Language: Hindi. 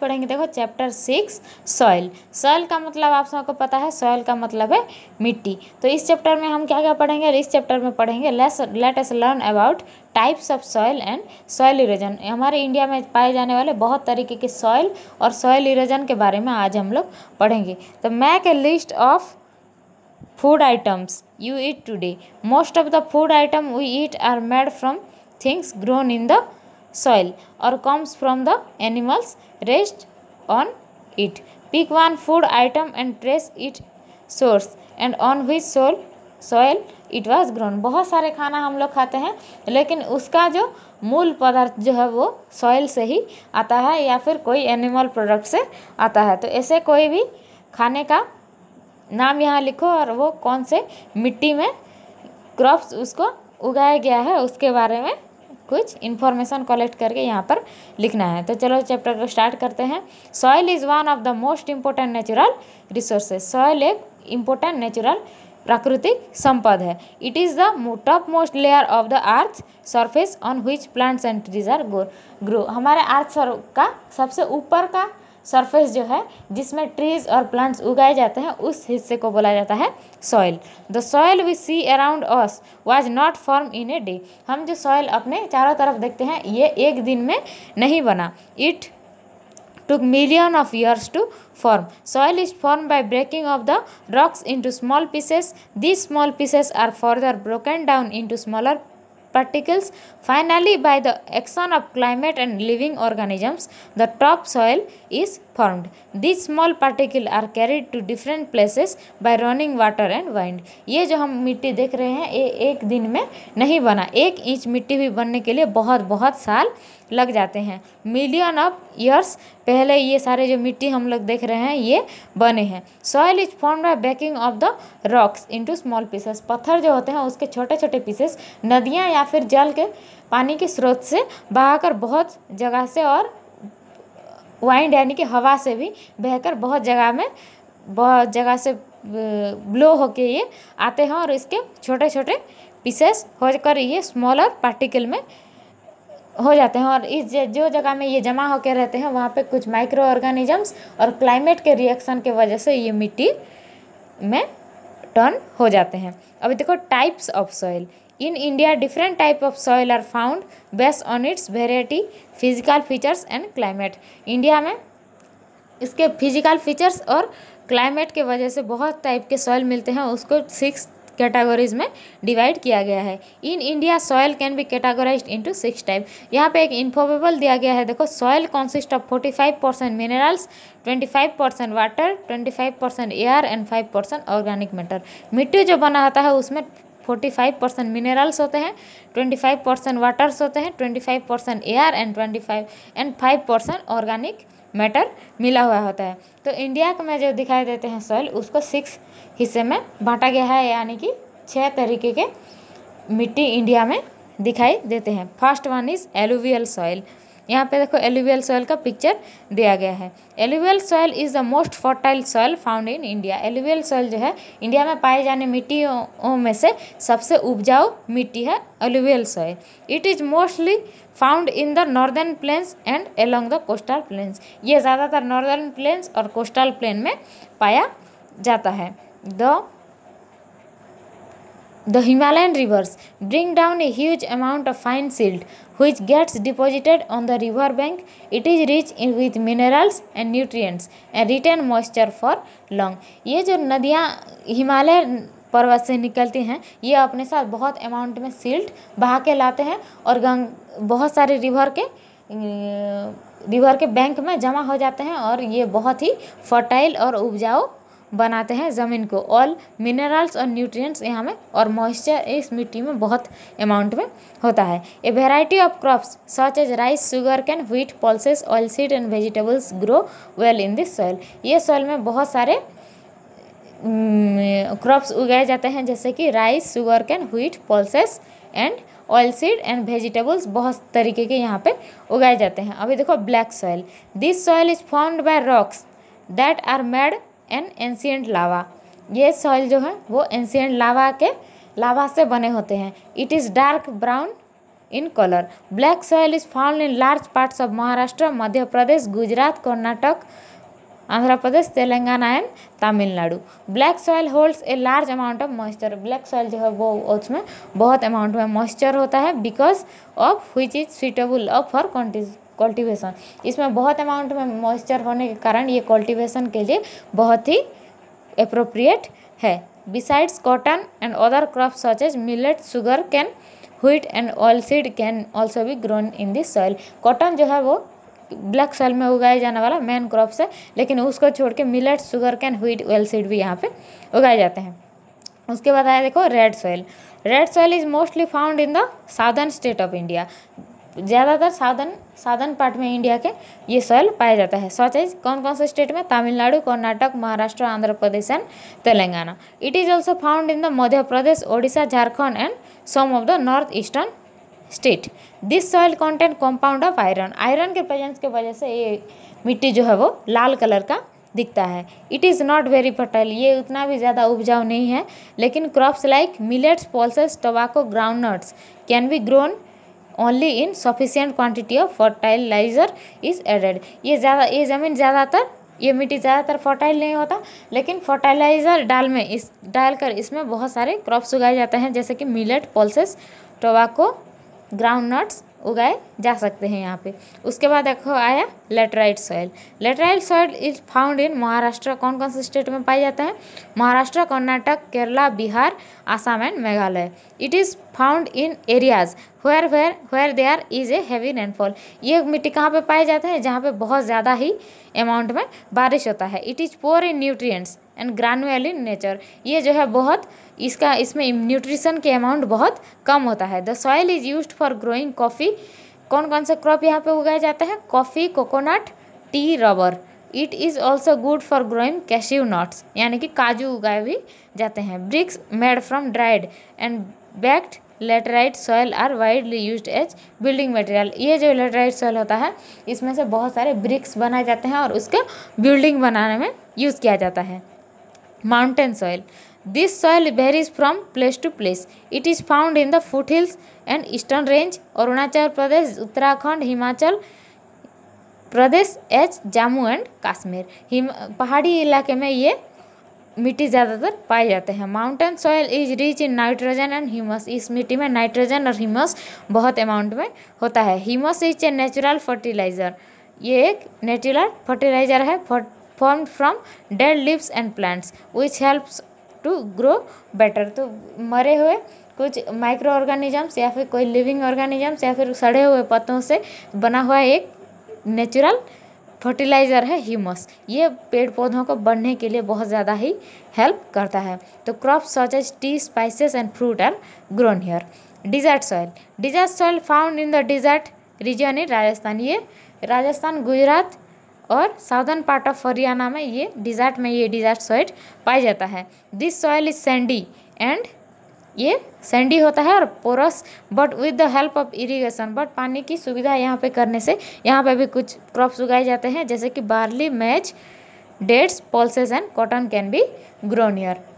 पढ़ेंगे देखो चैप्टर सिक्स सॉयल सॉयल का मतलब आप सबको पता है सॉयल का मतलब है मिट्टी तो इस चैप्टर में हम क्या क्या पढ़ेंगे इस चैप्टर में पढ़ेंगे let's let's learn about types of soil and soil erosion हमारे इंडिया में पाए जाने वाले बहुत तरीके के सॉयल और सॉयल इरोजन के बारे में आज हम लोग पढ़ेंगे तो make a list of food items you eat today most of the food item we eat are made from things grown in the soil or comes from the animals raised on it. Pick one food item and trace its source and on which soil soil it was grown बहुत सारे खाना हम लोग खाते हैं लेकिन उसका जो मूल पदार्थ जो है वो सॉइल से ही आता है या फिर कोई एनिमल प्रोडक्ट से आता है तो ऐसे कोई भी खाने का नाम यहाँ लिखो और वो कौन से मिट्टी में क्रॉप्स उसको उगाया गया है उसके बारे में कुछ इन्फॉर्मेशन कलेक्ट करके यहाँ पर लिखना है तो चलो चैप्टर को स्टार्ट करते हैं soil is one of the most important natural resources soil एक इम्पोर्टेंट नेचुरल प्राकृतिक संपद है it is the top most layer of the earth surface on which plants and trees are grow हमारे अर्थ का सबसे ऊपर का सरफेस जो है जिसमें ट्रीज और प्लांट्स उगाए जाते हैं उस हिस्से को बोला जाता है soil the soil we see around us was not form in a day हम जो सॉइल अपने चारों तरफ देखते हैं ये एक दिन में नहीं बना it took million of years to form soil is form by breaking of the rocks into small pieces these small pieces are further broken down into smaller particles. Finally, by the action of climate and living organisms, the topsoil is formed. These small particles are carried to different places by running water and wind. ये जो हम मिट्टी देख रहे हैं ये एक दिन में नहीं बना एक इंच मिट्टी भी बनने के लिए बहुत बहुत साल लग जाते हैं मिलियन ऑफ ईयर्स पहले ये सारे जो मिट्टी हम लोग देख रहे हैं ये बने हैं soil is form by breaking of the rocks into small pieces पत्थर जो होते हैं उसके छोटे छोटे पीसेस नदियाँ या फिर जल के पानी के स्रोत से बहाकर बहुत जगह से और वाइंड यानी कि हवा से भी बहकर बहुत जगह में बहुत जगह से ब्लो होके ये आते हैं और इसके छोटे छोटे पीसेस होकर ये स्मॉलर पार्टिकल में हो जाते हैं और इस जो जगह में ये जमा होकर रहते हैं वहाँ पे कुछ माइक्रो ऑर्गेनिजम्स और क्लाइमेट के रिएक्शन के वजह से ये मिट्टी में टर्न हो जाते हैं अभी देखो types of soil in India different type of soil are found based on its variety physical features and climate India में इसके फिजिकल फीचर्स और क्लाइमेट के वजह से बहुत टाइप के सॉइल मिलते हैं उसको सिक्स कैटेगरीज में डिवाइड किया गया है in India soil can be categorise into six type यहाँ पे एक इन्फोवेबल दिया गया है देखो soil consist of forty five percent minerals twenty five percent water twenty five percent air and five percent organic matter मिट्टी जो बना होता है उसमें फोर्टी फाइव परसेंट मिनरल्स होते हैं ट्वेंटी फाइव परसेंट वाटर्स होते हैं twenty five percent air and twenty five and five percent organic matter मिला हुआ होता है तो इंडिया में जो दिखाई देते हैं सॉइल उसको सिक्स हिस्से में बांटा गया है यानी कि छः तरीके के मिट्टी इंडिया में दिखाई देते हैं first one is alluvial soil यहाँ पे देखो एलुवियल सॉइल का पिक्चर दिया गया है alluvial soil is the most fertile soil found in India alluvial soil जो है इंडिया में पाए जाने मिट्टियों में से सबसे उपजाऊ मिट्टी है alluvial soil it is mostly found in the northern plains and along the coastal plains ये ज़्यादातर नॉर्दर्न प्लेन्स और कोस्टल प्लेन में पाया जाता है the The Himalayan rivers bring down a huge amount of fine silt which gets deposited on the river bank. It is rich in with minerals and nutrients and retain moisture for long. ये जो नदियाँ हिमालय पर्वत से निकलती हैं ये अपने साथ बहुत अमाउंट में सिल्ट बहा के लाते हैं और गंग बहुत सारे रिवर के रिवर के बैंक में जमा हो जाते हैं और ये बहुत ही फर्टाइल और उपजाऊ बनाते हैं ज़मीन को ऑल मिनरल्स और न्यूट्रिएंट्स यहाँ में और मॉइस्चर इस मिट्टी में बहुत अमाउंट में होता है a variety of crops such as rice sugar cane wheat pulses seed and vegetables grow well in this soil ये सॉइल में बहुत सारे क्रॉप्स हम्म, उगाए जाते हैं जैसे कि rice sugar cane wheat pulses and oil seed and vegetables बहुत तरीके के यहाँ पे उगाए जाते हैं अभी देखो black soil this soil is formed by rocks that are made and ancient lava ये सॉइल जो है वो एंशियंट लावा के लावा से बने होते हैं it is dark brown in colour black soil is found in large parts of Maharashtra Madhya Pradesh Gujarat Karnataka Andhra Pradesh Telangana and Tamil Nadu black soil holds a large amount of moisture black soil जो है वो उसमें बहुत अमाउंट में मॉइस्चर होता है because of which is suitable of for countries cultivation इसमें बहुत अमाउंट में मॉइस्चर होने के कारण ये कल्टीवेशन के लिए बहुत ही अप्रोप्रिएट है cotton and other crop such as millet sugar cane cane and oil seed can also भी grown in this soil cotton जो है वो ब्लैक सॉइल में उगाया जाने वाला मेन क्रॉप्स है लेकिन उसको छोड़ के millet sugar cane wheat seed भी यहाँ पे उगाए जाते हैं उसके बाद आया देखो red soil red soil is mostly found in the southern state of India ज़्यादातर साधन साधन पार्ट में इंडिया के ये सॉइल पाया जाता है सच इज कौन कौन से स्टेट में Tamil Nadu Karnataka Maharashtra Andhra Pradesh and Telangana it is also found in the Madhya Pradesh Odisha Jharkhand and some of the north eastern state this soil content compound of iron iron के प्रेजेंस के वजह से ये मिट्टी जो है वो लाल कलर का दिखता है it is not very fertile ये उतना भी ज़्यादा उपजाऊ नहीं है लेकिन crops like millets pulses tobacco ground nuts can be grown only in sufficient quantity of fertilizer is added ये ज़्यादा ये ज़मीन ज़्यादातर ये मिट्टी ज़्यादातर फर्टाइल नहीं होता लेकिन फर्टाइलाइजर डाल में इस डालकर इसमें बहुत सारे क्रॉप्स उगाए जाते हैं जैसे कि millet pulses tobacco ground nuts उगाए जा सकते हैं यहाँ पे उसके बाद देखो आया laterite soil laterite soil is found in Maharashtra कौन कौन से स्टेट में पाए जाते हैं Maharashtra Karnataka Kerala Bihar Assam and Meghalaya it is found in areas where where where they are is a heavy rainfall ये मिट्टी कहाँ पे पाया जाता है जहाँ पे बहुत ज़्यादा ही अमाउंट में बारिश होता है it is poor in nutrients and granular in nature ये जो है बहुत इसका इसमें न्यूट्रिशन के अमाउंट बहुत कम होता है the soil is use for growing coffee कौन कौन सा क्रॉप यहाँ पे उगाया जाता है coffee coconut tea rubber it is also good for growing cashew nuts यानी कि काजू उगाए भी जाते हैं bricks made from dried and baked laterite soil are widely use as building material ये जो लेटराइट सॉयल होता है इसमें से बहुत सारे ब्रिक्स बनाए जाते हैं और उसके बिल्डिंग बनाने में यूज़ किया जाता है mountain soil this soil varies from place to place it is found in the foot hills and eastern range Arunachal Pradesh Uttarakhand Himachal Pradesh H Jammu and Kashmir हिम पहाड़ी इलाके में ये मिट्टी ज़्यादातर पाए जाते हैं mountain soil is rich in nitrogen and humus इस मिट्टी में नाइट्रोजन और ह्यूमस बहुत अमाउंट में होता है humus is a natural fertilizer ये एक नेचुरल फर्टिलाइज़र है form from dead lips and plants which helps to grow better तो मरे हुए कुछ माइक्रो ऑर्गेनिजम्स या फिर कोई लिविंग ऑर्गेनिजम्स या फिर सड़े हुए पत्तों से बना हुआ एक नेचुरल फर्टिलाइज़र है ह्यूमस ये पेड़ पौधों को बढ़ने के लिए बहुत ज़्यादा ही हेल्प करता है तो crop such as tea spices and fruit are grown here desert soil desert soil found in the desert region in Rajasthan ये राजस्थान गुजरात और साउदर्न पार्ट ऑफ हरियाणा में ये डिजर्ट में ये डिजर्ट सॉइल पाया जाता है this soil is sandy and ये सैंडी होता है और porous but with the help of irrigation but पानी की सुविधा यहाँ पे करने से यहाँ पे भी कुछ क्रॉप्स उगाए जाते हैं जैसे कि barley maize dates pulses and cotton can be ग्रोनियर